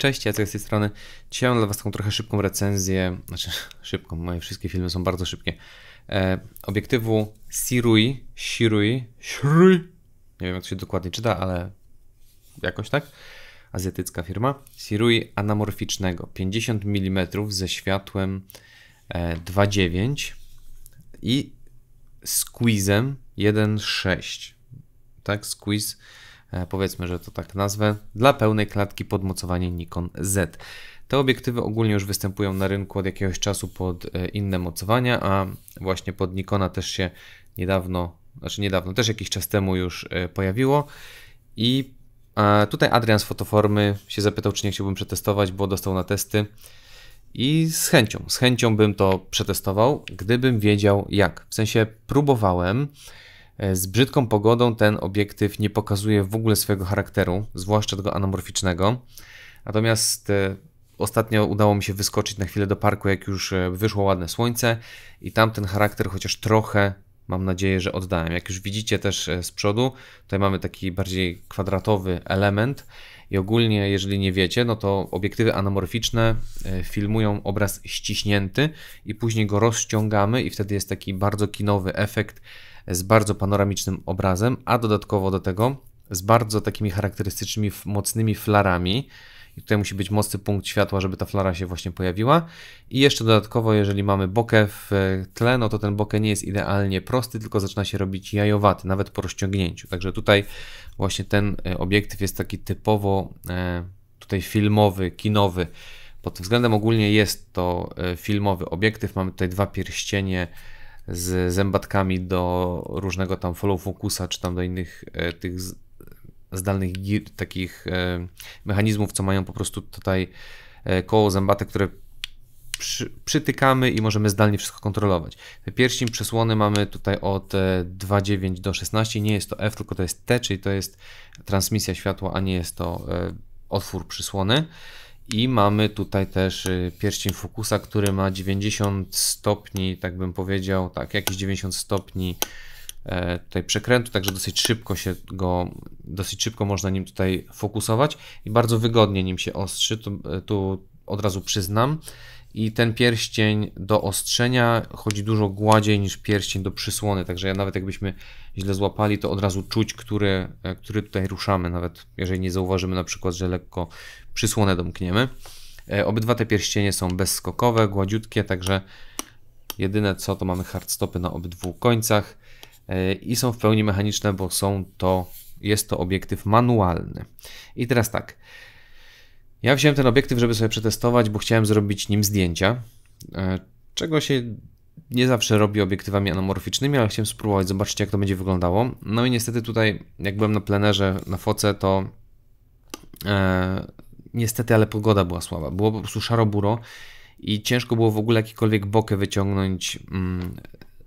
Cześć, ja z tej strony. Dzisiaj mam dla Was taką trochę szybką recenzję, znaczy szybką, moje wszystkie filmy są bardzo szybkie, e, obiektywu Sirui, Sirui, Sirui, nie wiem jak to się dokładnie czyta, ale jakoś tak, azjatycka firma, Sirui anamorficznego, 50 mm ze światłem e, 2.9 i squeezem 1.6, tak, squeeze E, powiedzmy, że to tak nazwę, dla pełnej klatki podmocowanie Nikon Z. Te obiektywy ogólnie już występują na rynku od jakiegoś czasu pod e, inne mocowania, a właśnie pod Nikona też się niedawno, znaczy niedawno, też jakiś czas temu już e, pojawiło i tutaj Adrian z Fotoformy się zapytał, czy nie chciałbym przetestować, bo dostał na testy i z chęcią, z chęcią bym to przetestował, gdybym wiedział jak. W sensie próbowałem, E, z brzydką pogodą ten obiektyw nie pokazuje w ogóle swojego charakteru, zwłaszcza tego anamorficznego. Natomiast e, ostatnio udało mi się wyskoczyć na chwilę do parku, jak już e, wyszło ładne słońce i tam ten charakter chociaż trochę, mam nadzieję, że oddałem. Jak już widzicie też z przodu, tutaj mamy taki bardziej kwadratowy element i ogólnie, jeżeli nie wiecie, no to obiektywy anamorficzne filmują obraz ściśnięty i później go rozciągamy i wtedy jest taki bardzo kinowy efekt, z bardzo panoramicznym obrazem, a dodatkowo do tego z bardzo takimi charakterystycznymi, mocnymi flarami. I tutaj musi być mocny punkt światła, żeby ta flara się właśnie pojawiła. I jeszcze dodatkowo, jeżeli mamy bokę w e, tle, no to ten bokę nie jest idealnie prosty, tylko zaczyna się robić jajowaty, nawet po rozciągnięciu. Także tutaj właśnie ten e, obiektyw jest taki typowo e, tutaj filmowy, kinowy. Pod względem ogólnie jest to filmowy obiektyw. Mamy tutaj dwa pierścienie z zębatkami do różnego tam follow focusa, czy tam do innych e, tych zdalnych takich e, mechanizmów, co mają po prostu tutaj e, koło zębatek, które przy, przytykamy i możemy zdalnie wszystko kontrolować. Te pierścień przesłony mamy tutaj od 2.9 do 16, nie jest to F, tylko to jest T, czyli to jest transmisja światła, a nie jest to otwór przysłony. I mamy tutaj też y, pierścień Fokusa, który ma 90 stopni, tak bym powiedział, tak, jakieś 90 stopni e, tutaj przekrętu, także dosyć szybko się go, dosyć szybko można nim tutaj fokusować i bardzo wygodnie nim się ostrzy, tu, e, tu od razu przyznam i ten pierścień do ostrzenia chodzi dużo gładziej niż pierścień do przysłony, także ja nawet jakbyśmy źle złapali, to od razu czuć, który, e, który tutaj ruszamy, nawet jeżeli nie zauważymy na przykład, że lekko przysłonę domkniemy. E, obydwa te pierścienie są bezskokowe, gładziutkie, także jedyne co to mamy hardstopy na obydwu końcach e, i są w pełni mechaniczne, bo są to, jest to obiektyw manualny. I teraz tak, ja wziąłem ten obiektyw, żeby sobie przetestować, bo chciałem zrobić nim zdjęcia, e, czego się nie zawsze robi obiektywami anamorficznymi, ale chciałem spróbować, zobaczyć jak to będzie wyglądało. No i niestety tutaj, jak byłem na plenerze, na foce, to e, niestety, ale pogoda była słaba. Było po prostu szaro-buro i ciężko było w ogóle jakiekolwiek bokę wyciągnąć, mm,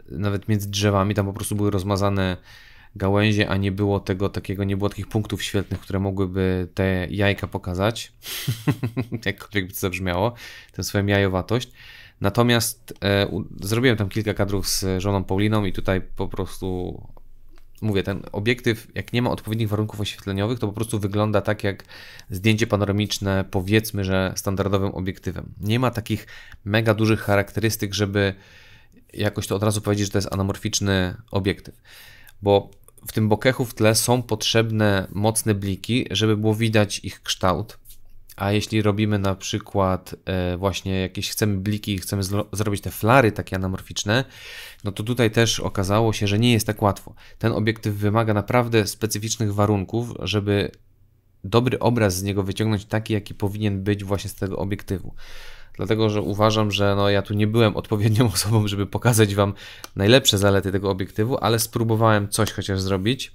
nawet między drzewami, tam po prostu były rozmazane gałęzie, a nie było tego takiego, nie było takich punktów świetnych, które mogłyby te jajka pokazać, jakkolwiek by to zabrzmiało, tę swoją jajowatość. Natomiast e, u, zrobiłem tam kilka kadrów z żoną Pauliną i tutaj po prostu mówię, ten obiektyw, jak nie ma odpowiednich warunków oświetleniowych, to po prostu wygląda tak jak zdjęcie panoramiczne, powiedzmy, że standardowym obiektywem. Nie ma takich mega dużych charakterystyk, żeby jakoś to od razu powiedzieć, że to jest anamorficzny obiektyw. Bo w tym bokechu w tle są potrzebne mocne bliki, żeby było widać ich kształt. A jeśli robimy na przykład e, właśnie jakieś chcemy bliki, chcemy zrobić te flary takie anamorficzne, no to tutaj też okazało się, że nie jest tak łatwo. Ten obiektyw wymaga naprawdę specyficznych warunków, żeby dobry obraz z niego wyciągnąć taki, jaki powinien być właśnie z tego obiektywu dlatego że uważam, że no, ja tu nie byłem odpowiednią osobą, żeby pokazać Wam najlepsze zalety tego obiektywu, ale spróbowałem coś chociaż zrobić.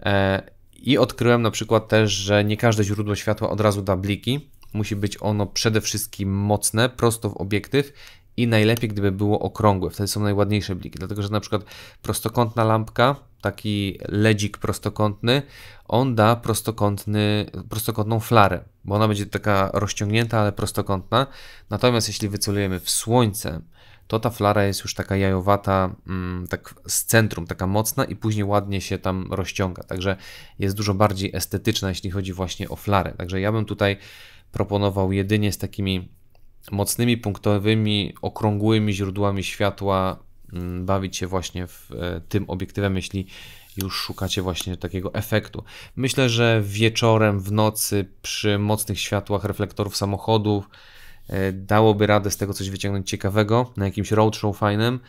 E, I odkryłem na przykład też, że nie każde źródło światła od razu da bliki. Musi być ono przede wszystkim mocne, prosto w obiektyw i najlepiej, gdyby było okrągłe. Wtedy są najładniejsze bliki, dlatego że na przykład prostokątna lampka taki ledzik prostokątny, on da prostokątny, prostokątną flarę, bo ona będzie taka rozciągnięta, ale prostokątna. Natomiast jeśli wycelujemy w słońce, to ta flara jest już taka jajowata, mm, tak z centrum, taka mocna i później ładnie się tam rozciąga. Także jest dużo bardziej estetyczna, jeśli chodzi właśnie o flarę. Także ja bym tutaj proponował jedynie z takimi mocnymi, punktowymi, okrągłymi źródłami światła Mm, bawić się właśnie w e, tym obiektywem, jeśli już szukacie właśnie takiego efektu. Myślę, że wieczorem, w nocy, przy mocnych światłach reflektorów samochodów e, dałoby radę z tego coś wyciągnąć ciekawego na jakimś roadshow fajnym.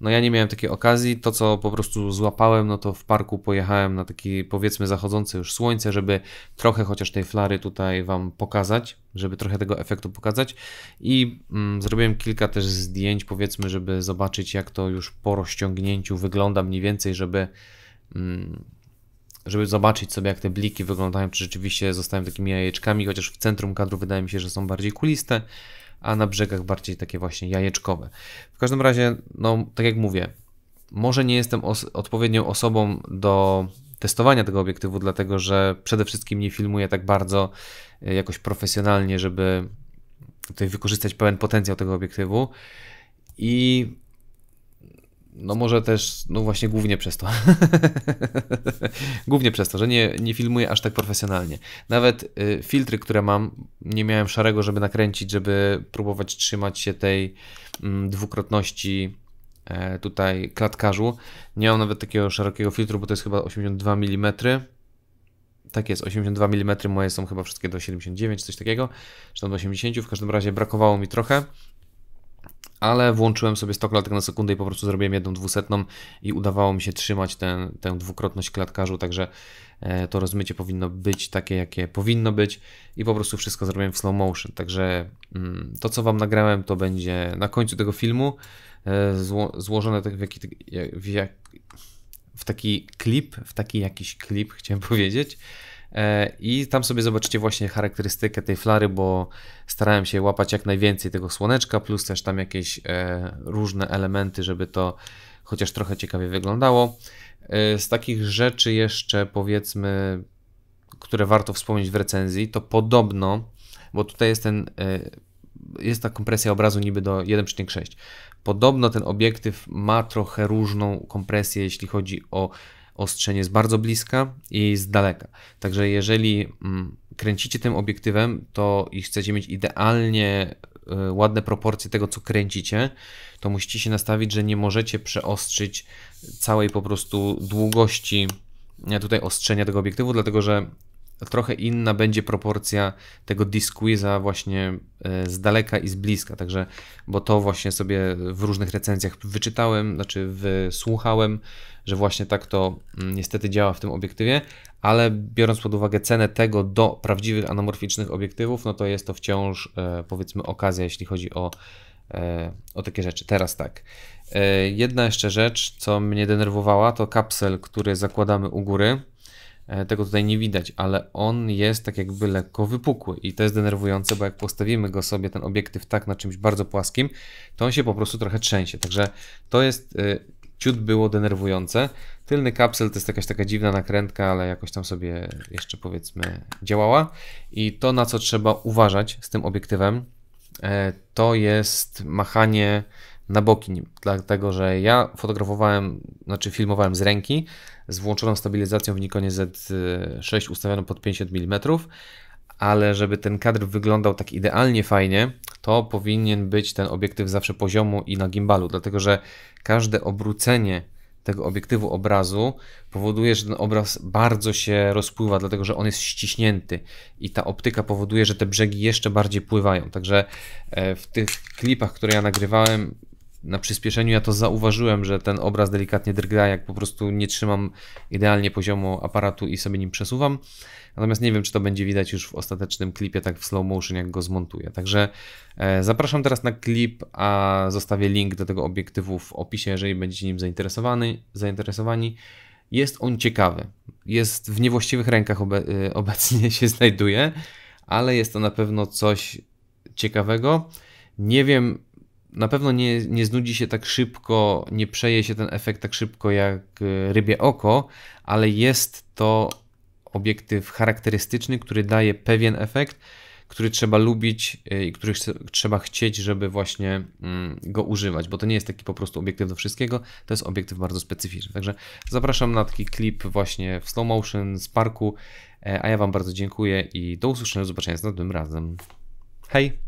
No ja nie miałem takiej okazji, to co po prostu złapałem, no to w parku pojechałem na takie, powiedzmy zachodzące już słońce, żeby trochę chociaż tej flary tutaj Wam pokazać, żeby trochę tego efektu pokazać i mm, zrobiłem kilka też zdjęć powiedzmy, żeby zobaczyć jak to już po rozciągnięciu wygląda mniej więcej, żeby... Mm, żeby zobaczyć sobie, jak te bliki wyglądają, czy rzeczywiście zostają takimi jajeczkami, chociaż w centrum kadru wydaje mi się, że są bardziej kuliste a na brzegach bardziej takie właśnie jajeczkowe. W każdym razie, no tak jak mówię, może nie jestem os odpowiednią osobą do testowania tego obiektywu, dlatego że przede wszystkim nie filmuję tak bardzo y, jakoś profesjonalnie, żeby tutaj wykorzystać pełen potencjał tego obiektywu. I no może też, no właśnie głównie przez to. głównie przez to, że nie, nie filmuję aż tak profesjonalnie. Nawet y, filtry, które mam, nie miałem szarego, żeby nakręcić, żeby próbować trzymać się tej mm, dwukrotności e, tutaj klatkarzu. Nie mam nawet takiego szerokiego filtru, bo to jest chyba 82 mm. Tak jest, 82 mm, moje są chyba wszystkie do 79, coś takiego, czy tam do 80. W każdym razie brakowało mi trochę, ale włączyłem sobie 100 klatek na sekundę i po prostu zrobiłem jedną dwusetną i udawało mi się trzymać tę, tę dwukrotność klatkarzu, także e, to rozmycie powinno być takie, jakie powinno być i po prostu wszystko zrobiłem w slow motion, także mm, to, co Wam nagrałem, to będzie na końcu tego filmu e, zło złożone tak w jaki... W, jak, w taki klip, w taki jakiś klip, chciałem powiedzieć, E, I tam sobie zobaczycie właśnie charakterystykę tej flary, bo starałem się łapać jak najwięcej tego słoneczka, plus też tam jakieś e, różne elementy, żeby to chociaż trochę ciekawie wyglądało. E, z takich rzeczy jeszcze powiedzmy, które warto wspomnieć w recenzji, to podobno, bo tutaj jest ten jest ta kompresja obrazu niby do 1,6. Podobno ten obiektyw ma trochę różną kompresję, jeśli chodzi o ostrzenie z bardzo bliska i z daleka. Także jeżeli mm, kręcicie tym obiektywem, to i chcecie mieć idealnie y, ładne proporcje tego, co kręcicie, to musicie się nastawić, że nie możecie przeostrzyć całej po prostu długości tutaj ostrzenia tego obiektywu, dlatego że trochę inna będzie proporcja tego disquiza właśnie e, z daleka i z bliska, także, bo to właśnie sobie w różnych recenzjach wyczytałem, znaczy wysłuchałem, że właśnie tak to mm, niestety działa w tym obiektywie, ale biorąc pod uwagę cenę tego do prawdziwych anamorficznych obiektywów, no to jest to wciąż e, powiedzmy okazja, jeśli chodzi o, e, o takie rzeczy. Teraz tak. Jedna jeszcze rzecz, co mnie denerwowała, to kapsel, który zakładamy u góry E, tego tutaj nie widać, ale on jest tak jakby lekko wypukły i to jest denerwujące, bo jak postawimy go sobie, ten obiektyw tak na czymś bardzo płaskim, to on się po prostu trochę trzęsie. Także to jest e, ciut było denerwujące. Tylny kapsel to jest jakaś taka dziwna nakrętka, ale jakoś tam sobie jeszcze powiedzmy działała. I to na co trzeba uważać z tym obiektywem, e, to jest machanie na boki dlatego że ja fotografowałem, znaczy filmowałem z ręki z włączoną stabilizacją w Nikonie Z6 ustawioną pod 50 mm, ale żeby ten kadr wyglądał tak idealnie fajnie, to powinien być ten obiektyw zawsze poziomu i na gimbalu, dlatego że każde obrócenie tego obiektywu obrazu powoduje, że ten obraz bardzo się rozpływa, dlatego że on jest ściśnięty i ta optyka powoduje, że te brzegi jeszcze bardziej pływają. Także e, w tych klipach, które ja nagrywałem, na przyspieszeniu ja to zauważyłem, że ten obraz delikatnie drga, jak po prostu nie trzymam idealnie poziomu aparatu i sobie nim przesuwam. Natomiast nie wiem, czy to będzie widać już w ostatecznym klipie, tak w slow motion, jak go zmontuję. Także e, zapraszam teraz na klip, a zostawię link do tego obiektywu w opisie, jeżeli będziecie nim zainteresowany, zainteresowani. Jest on ciekawy. Jest w niewłaściwych rękach obe e, obecnie się znajduje, ale jest to na pewno coś ciekawego. Nie wiem, na pewno nie, nie znudzi się tak szybko, nie przeje się ten efekt tak szybko jak y, rybie oko, ale jest to obiektyw charakterystyczny, który daje pewien efekt, który trzeba lubić y, i który chce, trzeba chcieć, żeby właśnie mm, go używać, bo to nie jest taki po prostu obiektyw do wszystkiego, to jest obiektyw bardzo specyficzny. Także zapraszam na taki klip właśnie w slow motion z parku, e, a ja Wam bardzo dziękuję i do usłyszenia, do zobaczenia z następnym razem. Hej!